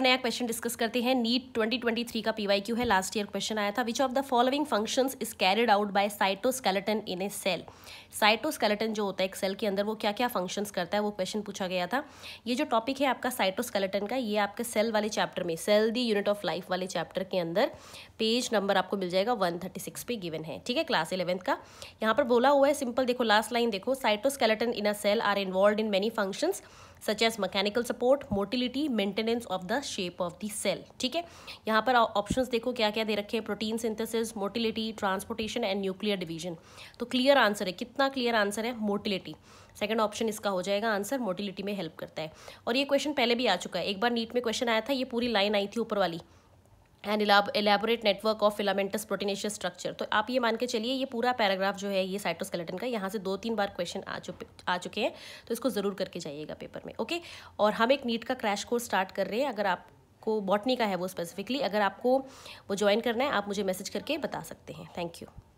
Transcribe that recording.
नया question discuss करते हैं नीट 2023 का पीवाईक्यू है लास्ट ईयर क्वेश्चन आया था which of the following functions is carried out by cytoskeleton in a cell cytoskeleton जो होता है एक सेल के अंदर वो क्या क्या फंक्शंस करता है वो क्वेश्चन पूछा गया था ये जो टॉपिक है आपका साइटोस्केलेटन का ये आपके सेल वाले चैप्टर में cell the unit of life वाले चैप्टर के अंदर पेज नंबर आपको मिल जाएगा वन थर्टी सिक्स पे गिवन है ठीक है क्लास इलेवंथ का यहाँ पर बोला हुआ है सिंपल देखो लास्ट लाइन देखो cytoskeleton in a cell are involved in many functions such as mechanical support motility maintenance of the shape of the cell ठीक है यहाँ पर ऑप्शन देखो क्या क्या दे रखे हैं protein synthesis motility transportation and nuclear division तो क्लियर आंसर है कितना क्लियर आंसर है मोटिलिटी सेकेंड ऑप्शन इसका हो जाएगा आंसर मोटिलिटी में हेल्प करता है और ये क्वेश्चन पहले भी आ चुका है एक बार नीट में क्वेश्चन आया था ये पूरी लाइन आई थी ऊपर वाली and elaborate network of filamentous proteinaceous structure तो आप ये मान के चलिए ये पूरा पैराग्राफ जो है ये साइटोस्केलेटन का यहाँ से दो तीन बार क्वेश्चन आ चुके आ चुके हैं तो इसको ज़रूर करके जाइएगा पेपर में ओके और हम एक नीट का क्रैश कोर्स स्टार्ट कर रहे हैं अगर आपको बॉटनी का है वो स्पेसिफिकली अगर आपको वो ज्वाइन करना है आप मुझे मैसेज करके बता सकते हैं थैंक यू